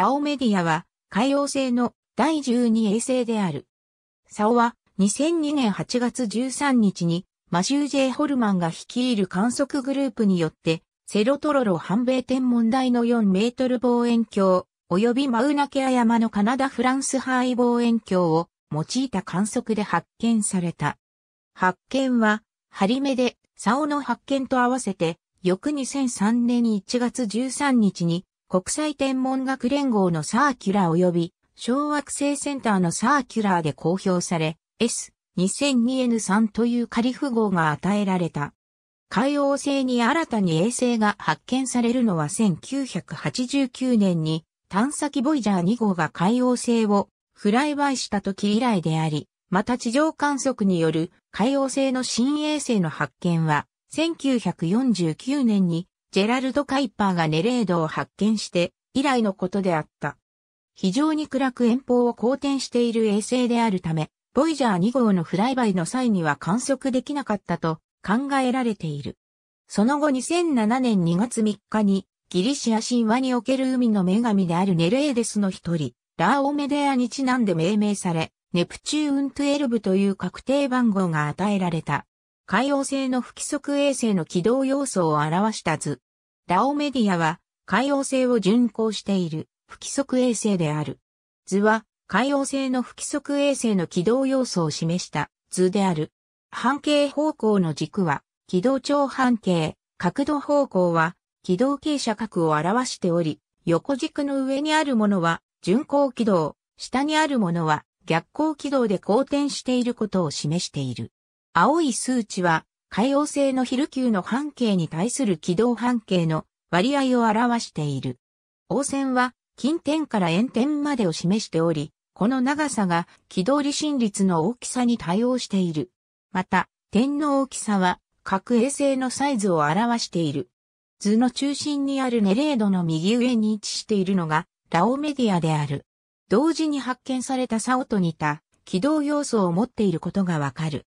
ダオメディアは海洋星の第12衛星である。サオは2002年8月13日にマシュー・ジェイ・ホルマンが率いる観測グループによってセロトロロ反米天文台の4メートル望遠鏡及びマウナケア山のカナダ・フランスハイ望遠鏡を用いた観測で発見された。発見は、ハリメで、竿の発見と合わせて、翌2003年1月13日に、国際天文学連合のサーキュラー及び小惑星センターのサーキュラーで公表され、S2002N3 という仮符号が与えられた。海王星に新たに衛星が発見されるのは1989年に探査機ボイジャー2号が海王星をフライバイした時以来であり、また地上観測による海王星の新衛星の発見は1949年にジェラルド・カイパーがネレードを発見して以来のことであった。非常に暗く遠方を好転している衛星であるため、ボイジャー2号のフライバイの際には観測できなかったと考えられている。その後2007年2月3日にギリシア神話における海の女神であるネレーデスの一人、ラーオメデアにちなんで命名され、ネプチューン12という確定番号が与えられた。海王星の不規則衛星の軌道要素を表した図。ラオメディアは海王星を巡航している不規則衛星である。図は海王星の不規則衛星の軌道要素を示した図である。半径方向の軸は軌道長半径、角度方向は軌道傾斜角を表しており、横軸の上にあるものは巡航軌道、下にあるものは逆行軌道で公転していることを示している。青い数値は、海洋性の昼球の半径に対する軌道半径の割合を表している。応線は近点から円点までを示しており、この長さが軌道離心率の大きさに対応している。また、点の大きさは各衛星のサイズを表している。図の中心にあるネレードの右上に位置しているのがラオメディアである。同時に発見された竿と似た軌道要素を持っていることがわかる。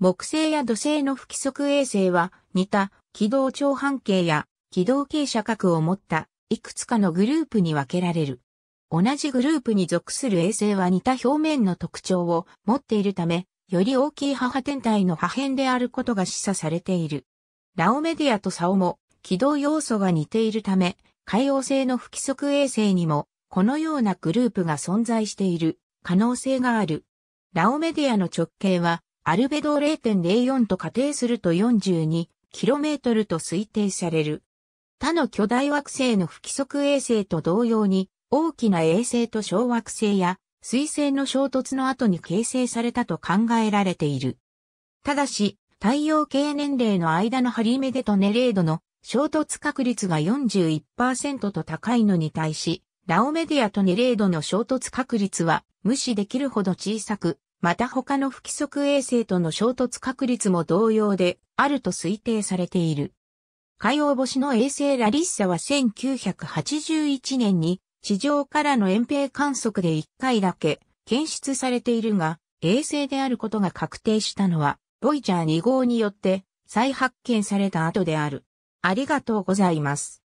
木星や土星の不規則衛星は似た軌道長半径や軌道傾斜角を持ったいくつかのグループに分けられる。同じグループに属する衛星は似た表面の特徴を持っているため、より大きい母天体の破片であることが示唆されている。ラオメディアとサオも軌道要素が似ているため、海王星の不規則衛星にもこのようなグループが存在している可能性がある。ラオメディアの直径はアルベドを0.04と仮定すると 42km と推定される。他の巨大惑星の不規則衛星と同様に、大きな衛星と小惑星や水星の衝突の後に形成されたと考えられている。ただし、太陽系年齢の間のハリメデとネレードの衝突確率が41%と高いのに対し、ラオメディアとネレードの衝突確率は無視できるほど小さく、また他の不規則衛星との衝突確率も同様であると推定されている。海洋星の衛星ラリッサは1981年に地上からの遠平観測で1回だけ検出されているが、衛星であることが確定したのは、ボイジャー2号によって再発見された後である。ありがとうございます。